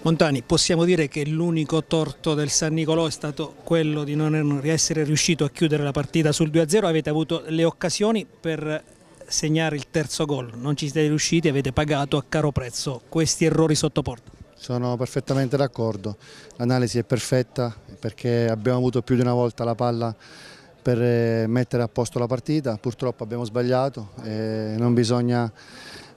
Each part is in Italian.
Montani, possiamo dire che l'unico torto del San Nicolò è stato quello di non er-, essere riuscito a chiudere la partita sul 2-0, avete avuto le occasioni per segnare il terzo gol, non ci siete riusciti, avete pagato a caro prezzo questi errori sotto porta. Sono perfettamente d'accordo, l'analisi è perfetta perché abbiamo avuto più di una volta la palla per eh, mettere a posto la partita, purtroppo abbiamo sbagliato, eh, non bisogna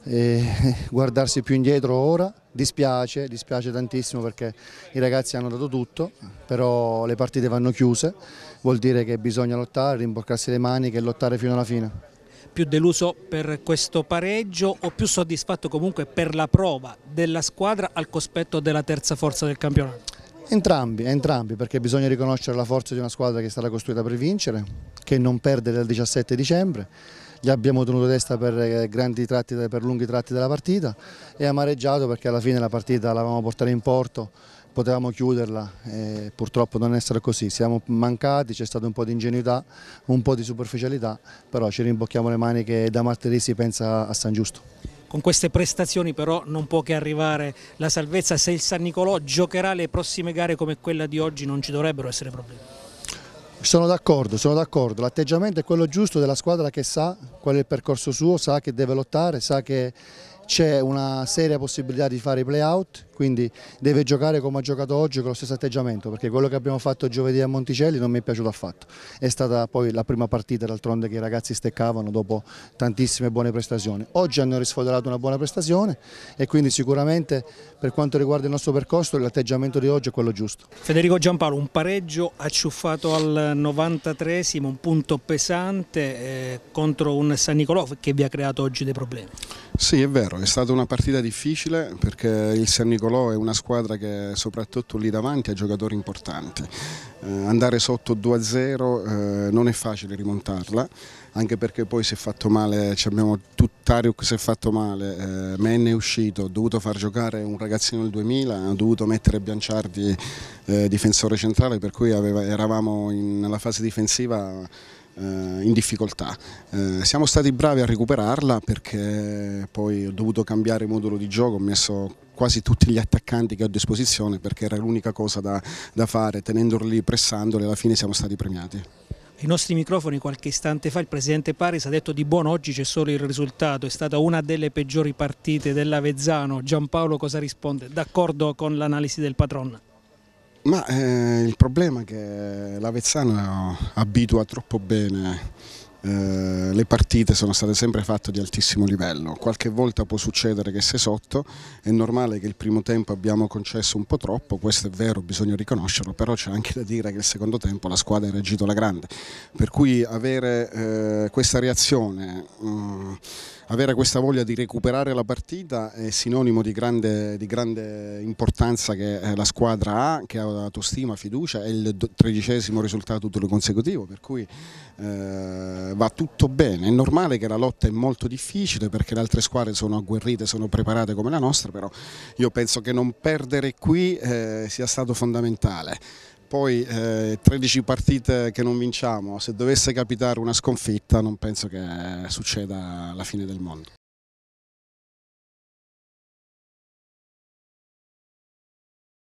eh, guardarsi più indietro ora Dispiace, dispiace tantissimo perché i ragazzi hanno dato tutto, però le partite vanno chiuse, vuol dire che bisogna lottare, rimboccarsi le maniche e lottare fino alla fine più deluso per questo pareggio o più soddisfatto comunque per la prova della squadra al cospetto della terza forza del campionato? Entrambi, entrambi, perché bisogna riconoscere la forza di una squadra che è stata costruita per vincere, che non perde dal 17 dicembre, gli abbiamo tenuto testa per, eh, tratti, per lunghi tratti della partita e amareggiato perché alla fine la partita l'avevamo portata in porto potevamo chiuderla e purtroppo non essere così, siamo mancati, c'è stato un po' di ingenuità, un po' di superficialità, però ci rimbocchiamo le maniche e da martedì si pensa a San Giusto. Con queste prestazioni però non può che arrivare la salvezza, se il San Nicolò giocherà le prossime gare come quella di oggi non ci dovrebbero essere problemi. Sono d'accordo, sono d'accordo. L'atteggiamento è quello giusto della squadra che sa qual è il percorso suo, sa che deve lottare, sa che c'è una seria possibilità di fare i play-out, quindi deve giocare come ha giocato oggi con lo stesso atteggiamento, perché quello che abbiamo fatto giovedì a Monticelli non mi è piaciuto affatto. È stata poi la prima partita d'altronde che i ragazzi steccavano dopo tantissime buone prestazioni. Oggi hanno risfoderato una buona prestazione e quindi sicuramente per quanto riguarda il nostro percorso l'atteggiamento di oggi è quello giusto. Federico Giampaolo, un pareggio acciuffato al 93 un punto pesante eh, contro un San Nicolò che vi ha creato oggi dei problemi. Sì, è vero, è stata una partita difficile perché il San Nicolò è una squadra che soprattutto lì davanti ha giocatori importanti. Eh, andare sotto 2-0 eh, non è facile rimontarla, anche perché poi si è fatto male, abbiamo si è fatto male, eh, Men è uscito, ha dovuto far giocare un ragazzino del 2000, ha dovuto mettere Bianciardi eh, difensore centrale per cui aveva, eravamo in, nella fase difensiva eh, in difficoltà. Eh, siamo stati bravi a recuperarla perché poi ho dovuto cambiare modulo di gioco, ho messo quasi tutti gli attaccanti che ho a disposizione perché era l'unica cosa da, da fare, tenendoli, pressandoli, alla fine siamo stati premiati. I nostri microfoni qualche istante fa il presidente Paris ha detto di buono oggi c'è solo il risultato, è stata una delle peggiori partite dell'Avezzano. Giampaolo cosa risponde? D'accordo con l'analisi del padron? Ma eh, il problema è che l'Avezzano abitua troppo bene, eh, le partite sono state sempre fatte di altissimo livello, qualche volta può succedere che sei sotto, è normale che il primo tempo abbiamo concesso un po' troppo, questo è vero, bisogna riconoscerlo, però c'è anche da dire che il secondo tempo la squadra ha reagito alla grande, per cui avere eh, questa reazione... Mh, mm, avere questa voglia di recuperare la partita è sinonimo di grande, di grande importanza che eh, la squadra ha, che ha autostima, fiducia, è il tredicesimo risultato tutto consecutivo, per cui eh, va tutto bene. È normale che la lotta è molto difficile perché le altre squadre sono agguerrite, sono preparate come la nostra, però io penso che non perdere qui eh, sia stato fondamentale poi eh, 13 partite che non vinciamo, se dovesse capitare una sconfitta non penso che succeda la fine del mondo.